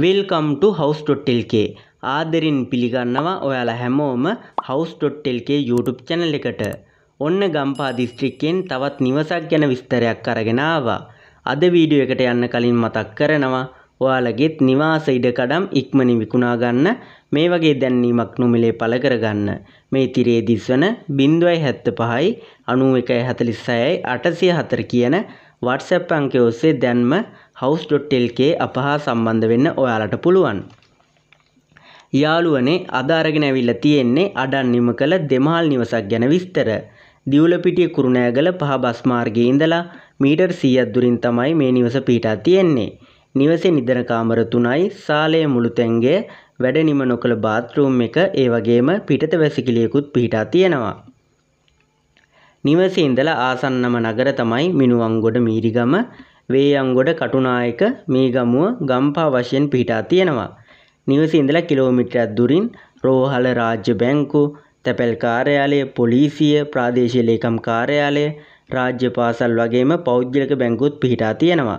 විල්කම් ටු හවස්.ල්කේ ආදරින් පිළිගන්නවා ඔයාලා හැමෝම හවස්.ල්කේ YouTube channel එකට. ඔන්න ගම්පා දිස්ත්‍රික්කයෙන් තවත් නිවසක් ගැන විස්තරයක් අරගෙන ආවා. අද වීඩියෝ එකට යන්න කලින් මතක් කරනවා ඔයාලගෙත් නිවාස ඉඩකඩම් ඉක්මනින් විකුණා ගන්න මේ වගේ දැන්වීමක් නොමිලේ පළ කරගන්න. මේ තිරේ දිස්වන 0.75යි 9146යි 804 කියන WhatsApp අංකය ඔස්සේ දැන්ම හවුස්.ටෙල්කේ අප හා සම්බන්ධ වෙන්න ඔයාලට පුළුවන්. යාළුවනේ අද අරගෙන ඇවිල්ලා තියෙන්නේ අඩන්නිම කළ දෙමහල් නිවසක් ගැන විස්තර. දිවුලපිටිය කුරුණෑගල පහ බස් මාර්ගයේ ඉඳලා මීටර් 100ක් දුරින් තමයි මේ නිවස පිහිටා තියෙන්නේ. නිවසේ නිදන කාමර 3යි, ශාලය මුළු තැංගය, වැඩ නිම නොකළ බාත් รู ම් එක, ඒ වගේම පිටත වැසිකිළියකුත් පිහිටා තියෙනවා. නිවසේ ඉඳලා ආසන්නම නගර තමයි මිනුවන්ගොඩ මීරිගම වේයන්ගොඩ කටුනායක මීගමුව ගම්පා වශයෙන් පිහිටා තියෙනවා. නිවසේ ඉඳලා කිලෝමීටරයක් දුරින් රෝහල රාජ්‍ය බැංකු, තැපැල් කාර්යාලය, පොලිසිය, ප්‍රාදේශීය ලේකම් කාර්යාලය, රාජ්‍ය පාසල් වගේම පෞද්ගලික බැංකුත් පිහිටා තියෙනවා.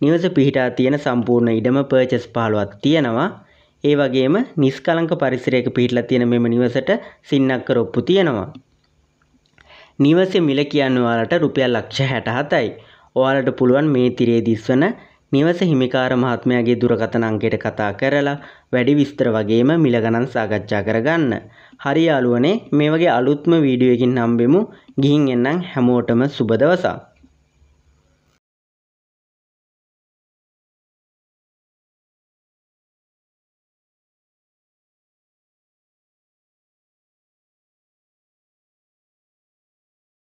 නිවස පිහිටා තියෙන සම්පූර්ණ ඉඩම පර්චස් 15ක් තියෙනවා. ඒ වගේම නිස්කලංක පරිසරයක පිහිටලා තියෙන මෙම නිවසට සින්නක්ක රොප්පු තියෙනවා. නිවසේ මිල කියන්නේ ඔයාලට රුපියල් ලක්ෂ 67යි. ඔයාලට පුළුවන් මේ තිරේ දිස්වන නිවස හිමිකාර මහත්මයාගේ දුරකථන අංකයට කතා කරලා වැඩි විස්තර වගේම මිල ගණන් සාකච්ඡා කරගන්න. හරි යාළුවනේ මේ වගේ අලුත්ම වීඩියෝ එකකින් හම්බෙමු. ගිහින් එන්නම් හැමෝටම සුබ දවසක්.